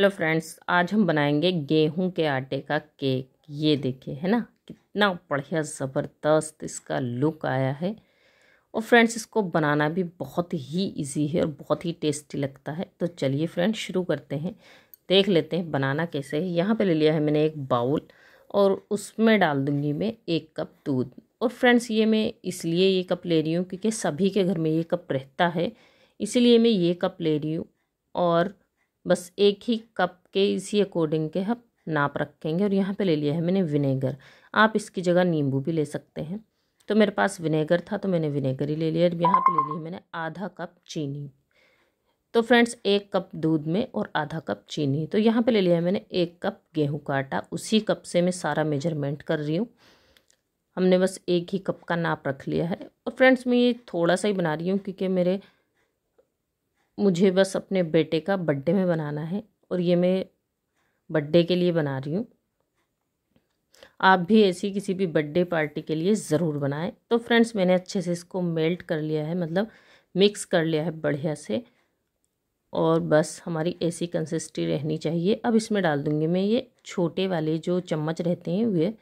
hello friends आज हम बनाएंगे गेहूं के आटे का केक ये देखिए है ना कितना बढ़िया ज़बरदस्त इसका लुक आया है और फ्रेंड्स इसको बनाना भी बहुत ही इजी है और बहुत ही टेस्टी लगता है तो चलिए फ्रेंड्स शुरू करते हैं देख लेते हैं बनाना कैसे है यहाँ पे ले लिया है मैंने एक बाउल और उसमें डाल दूँगी मैं एक कप दूध और फ्रेंड्स ये मैं इसलिए ये कप ले रही हूँ क्योंकि सभी के घर में ये कप रहता है इसीलिए मैं ये कप ले रही हूँ और बस एक ही कप के इसी अकॉर्डिंग के हम नाप रखेंगे और यहाँ पे ले लिया है मैंने विनेगर आप इसकी जगह नींबू भी ले सकते हैं तो मेरे पास विनेगर था तो मैंने विनेगर ही ले लिया और यहाँ पे ले लिया है मैंने आधा कप चीनी तो फ्रेंड्स एक कप दूध में और आधा कप चीनी तो यहाँ पे ले लिया है मैंने एक कप गेहूँ का आटा उसी कप से मैं सारा मेजरमेंट कर रही हूँ हमने बस एक ही कप का नाप रख लिया है और फ्रेंड्स मैं ये थोड़ा सा ही बना रही हूँ क्योंकि मेरे मुझे बस अपने बेटे का बर्थडे में बनाना है और ये मैं बर्थडे के लिए बना रही हूँ आप भी ऐसी किसी भी बर्थडे पार्टी के लिए ज़रूर बनाएं तो फ्रेंड्स मैंने अच्छे से इसको मेल्ट कर लिया है मतलब मिक्स कर लिया है बढ़िया से और बस हमारी ऐसी कंसिस्टी रहनी चाहिए अब इसमें डाल दूँगी मैं ये छोटे वाले जो चम्मच रहते हैं वे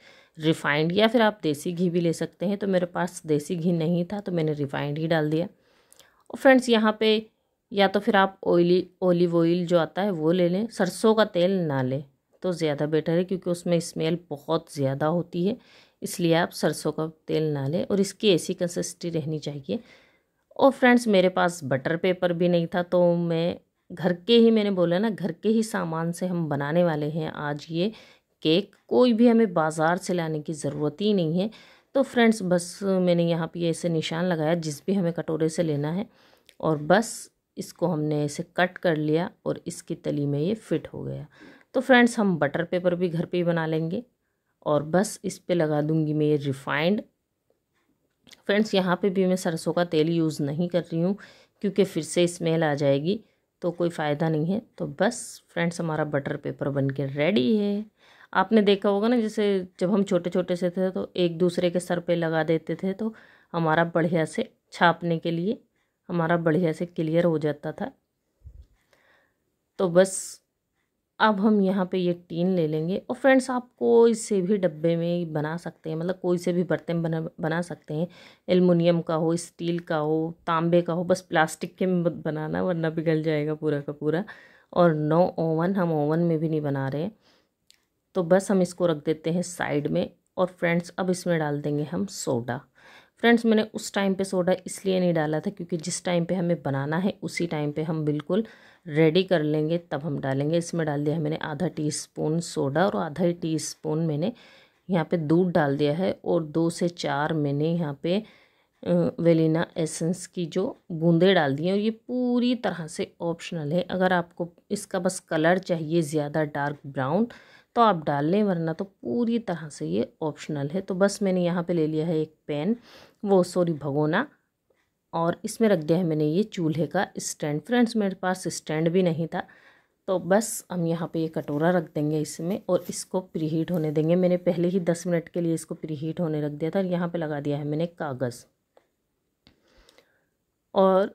रिफ़ाइंड या फिर आप देसी घी भी ले सकते हैं तो मेरे पास देसी घी नहीं था तो मैंने रिफ़ाइंड ही डाल दिया और फ्रेंड्स यहाँ पे या तो फिर आप ऑयली ओलिव ऑयल जो आता है वो ले लें सरसों का तेल ना लें तो ज़्यादा बेटर है क्योंकि उसमें स्मेल बहुत ज़्यादा होती है इसलिए आप सरसों का तेल ना लें और इसकी ऐसी कंसिस्टी रहनी चाहिए और फ्रेंड्स मेरे पास बटर पेपर भी नहीं था तो मैं घर के ही मैंने बोला ना घर के ही सामान से हम बनाने वाले हैं आज ये केक कोई भी हमें बाज़ार से लाने की ज़रूरत ही नहीं है तो फ्रेंड्स बस मैंने यहाँ पे ऐसे निशान लगाया जिस भी हमें कटोरे से लेना है और बस इसको हमने ऐसे कट कर लिया और इसकी तली में ये फिट हो गया तो फ्रेंड्स हम बटर पेपर भी घर पे ही बना लेंगे और बस इस पे लगा दूंगी मैं ये रिफाइंड फ्रेंड्स यहाँ पे भी मैं सरसों का तेल यूज़ नहीं कर रही हूँ क्योंकि फिर से स्मेल आ जाएगी तो कोई फ़ायदा नहीं है तो बस फ्रेंड्स हमारा बटर पेपर बन के रेडी है आपने देखा होगा ना जैसे जब हम छोटे छोटे से थे तो एक दूसरे के सर पर लगा देते थे तो हमारा बढ़िया से छापने के लिए हमारा बढ़िया से क्लियर हो जाता था तो बस अब हम यहाँ पे ये टीन ले लेंगे और फ्रेंड्स आप कोई से भी डब्बे में बना सकते हैं मतलब कोई से भी बर्तन बना बना सकते हैं एलमिनियम का हो स्टील का हो तांबे का हो बस प्लास्टिक के मत बनाना वरना पिघल जाएगा पूरा का पूरा और नो ओवन हम ओवन में भी नहीं बना रहे हैं तो बस हम इसको रख देते हैं साइड में और फ्रेंड्स अब इसमें डाल देंगे हम सोडा फ्रेंड्स मैंने उस टाइम पे सोडा इसलिए नहीं डाला था क्योंकि जिस टाइम पे हमें बनाना है उसी टाइम पे हम बिल्कुल रेडी कर लेंगे तब हम डालेंगे इसमें डाल दिया है मैंने आधा टीस्पून सोडा और आधा ही स्पून मैंने यहाँ पे दूध डाल दिया है और दो से चार मैंने यहाँ पे वेलिना एसेंस की जो बूंदे डाल दी हैं और ये पूरी तरह से ऑप्शनल है अगर आपको इसका बस कलर चाहिए ज़्यादा डार्क ब्राउन तो आप डाल लें वरना तो पूरी तरह से ये ऑप्शनल है तो बस मैंने यहाँ पे ले लिया है एक पेन वो सॉरी भगोना और इसमें रख दिया है मैंने ये चूल्हे का स्टैंड फ्रेंड्स मेरे पास स्टैंड भी नहीं था तो बस हम यहाँ पे ये कटोरा रख देंगे इसमें और इसको प्रीहीट होने देंगे मैंने पहले ही दस मिनट के लिए इसको प्रीहीट होने रख दिया था और यहाँ पे लगा दिया है मैंने कागज़ और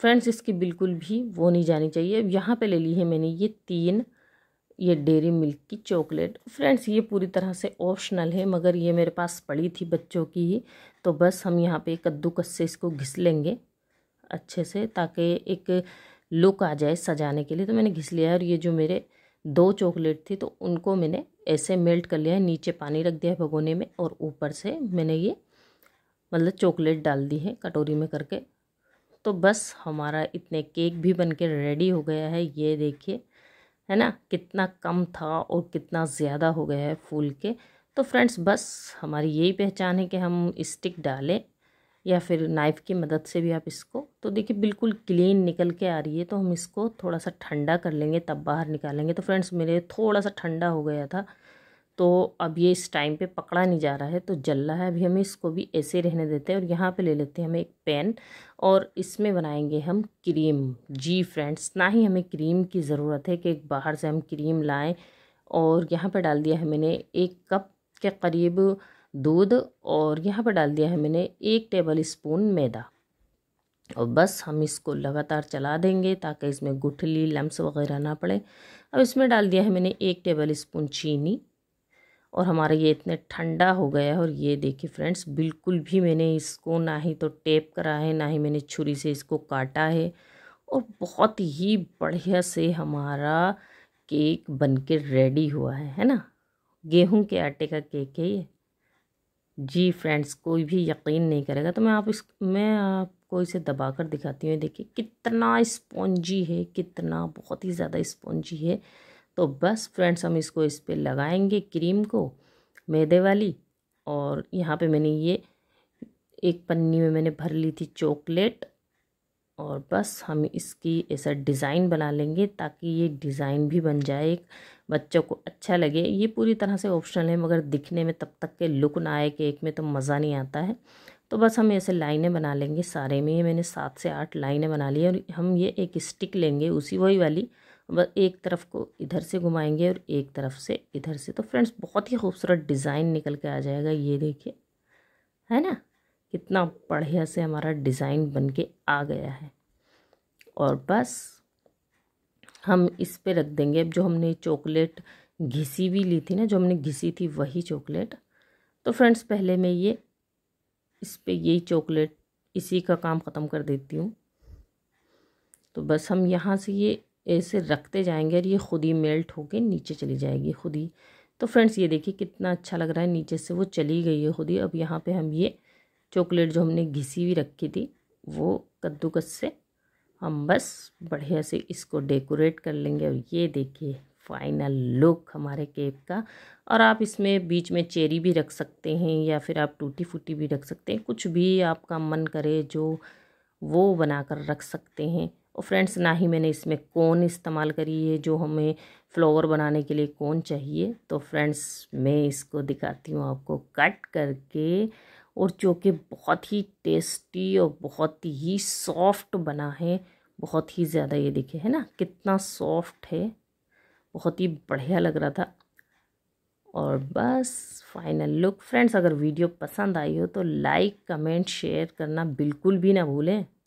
फ्रेंड्स इसकी बिल्कुल भी वो नहीं जानी चाहिए यहाँ पे ले ली है मैंने ये तीन ये डेरी मिल्क की चॉकलेट फ्रेंड्स ये पूरी तरह से ऑप्शनल है मगर ये मेरे पास पड़ी थी बच्चों की ही तो बस हम यहाँ पे कद्दूकस से इसको घिस लेंगे अच्छे से ताकि एक लुक आ जाए सजाने के लिए तो मैंने घिस लिया है और ये जो मेरे दो चॉकलेट थी तो उनको मैंने ऐसे मेल्ट कर लिया है नीचे पानी रख दिया है भगोने में और ऊपर से मैंने ये मतलब चॉकलेट डाल दी है कटोरी में करके तो बस हमारा इतने केक भी बन के रेडी हो गया है ये देखिए है ना कितना कम था और कितना ज़्यादा हो गया है फूल के तो फ्रेंड्स बस हमारी यही पहचान है कि हम स्टिक डालें या फिर नाइफ़ की मदद से भी आप इसको तो देखिए बिल्कुल क्लीन निकल के आ रही है तो हम इसको थोड़ा सा ठंडा कर लेंगे तब बाहर निकालेंगे तो फ्रेंड्स मेरे थोड़ा सा ठंडा हो गया था तो अब ये इस टाइम पे पकड़ा नहीं जा रहा है तो जल रहा है अभी हमें इसको भी ऐसे रहने देते हैं और यहाँ पे ले लेते हैं हम एक पेन और इसमें बनाएंगे हम क्रीम जी फ्रेंड्स ना ही हमें क्रीम की ज़रूरत है कि बाहर से हम क्रीम लाएँ और यहाँ पर डाल दिया है मैंने एक कप के करीब दूध और यहाँ पर डाल दिया है मैंने एक टेबल स्पून मैदा और बस हम इसको लगातार चला देंगे ताकि इसमें गुठली लम्स वगैरह ना पड़े अब इसमें डाल दिया है मैंने एक टेबल स्पून चीनी और हमारा ये इतने ठंडा हो गया है और ये देखिए फ्रेंड्स बिल्कुल भी मैंने इसको ना ही तो टेप करा है ना ही मैंने छुरी से इसको काटा है और बहुत ही बढ़िया से हमारा केक बनके रेडी हुआ है है ना गेहूं के आटे का केक है ये जी फ्रेंड्स कोई भी यकीन नहीं करेगा तो मैं आप इस मैं आपको इसे दबा कर दिखाती हूँ देखिए कितना स्पॉन्जी है कितना बहुत ही ज़्यादा स्पॉन्जी है तो बस फ्रेंड्स हम इसको इस पर लगाएंगे क्रीम को मैदे वाली और यहाँ पे मैंने ये एक पन्नी में मैंने भर ली थी चॉकलेट और बस हम इसकी ऐसा डिज़ाइन बना लेंगे ताकि ये डिज़ाइन भी बन जाए एक बच्चों को अच्छा लगे ये पूरी तरह से ऑप्शनल है मगर दिखने में तब तक के लुक ना आए केक में तो मज़ा नहीं आता है तो बस हम ऐसे लाइनें बना लेंगे सारे में ये मैंने सात से आठ लाइनें बना ली और हम ये एक स्टिक लेंगे उसी वही वाली बस एक तरफ को इधर से घुमाएंगे और एक तरफ से इधर से तो फ्रेंड्स बहुत ही खूबसूरत डिज़ाइन निकल के आ जाएगा ये देखिए है ना कितना बढ़िया से हमारा डिज़ाइन बन के आ गया है और बस हम इस पे रख देंगे अब जो हमने चॉकलेट घिसी भी ली थी ना जो हमने घिसी थी वही चॉकलेट तो फ्रेंड्स पहले मैं ये इस पर यही चॉकलेट इसी का काम ख़त्म कर देती हूँ तो बस हम यहाँ से ये ऐसे रखते जाएंगे और ये खुद ही मेल्ट होके नीचे चली जाएगी खुद ही तो फ्रेंड्स ये देखिए कितना अच्छा लग रहा है नीचे से वो चली गई है खुद ही अब यहाँ पे हम ये चॉकलेट जो हमने घिसी हुई रखी थी वो कद्दूकस से हम बस बढ़िया से इसको डेकोरेट कर लेंगे और ये देखिए फाइनल लुक हमारे केक का और आप इसमें बीच में चेरी भी रख सकते हैं या फिर आप टूटी फूटी भी रख सकते हैं कुछ भी आपका मन करे जो वो बना कर रख सकते हैं और फ्रेंड्स ना ही मैंने इसमें कोन इस्तेमाल करी है जो हमें फ्लावर बनाने के लिए कोन चाहिए तो फ्रेंड्स मैं इसको दिखाती हूँ आपको कट करके और जो कि बहुत ही टेस्टी और बहुत ही सॉफ्ट बना है बहुत ही ज़्यादा ये दिखे है ना कितना सॉफ्ट है बहुत ही बढ़िया लग रहा था और बस फाइनल लुक फ्रेंड्स अगर वीडियो पसंद आई हो तो लाइक कमेंट शेयर करना बिल्कुल भी ना भूलें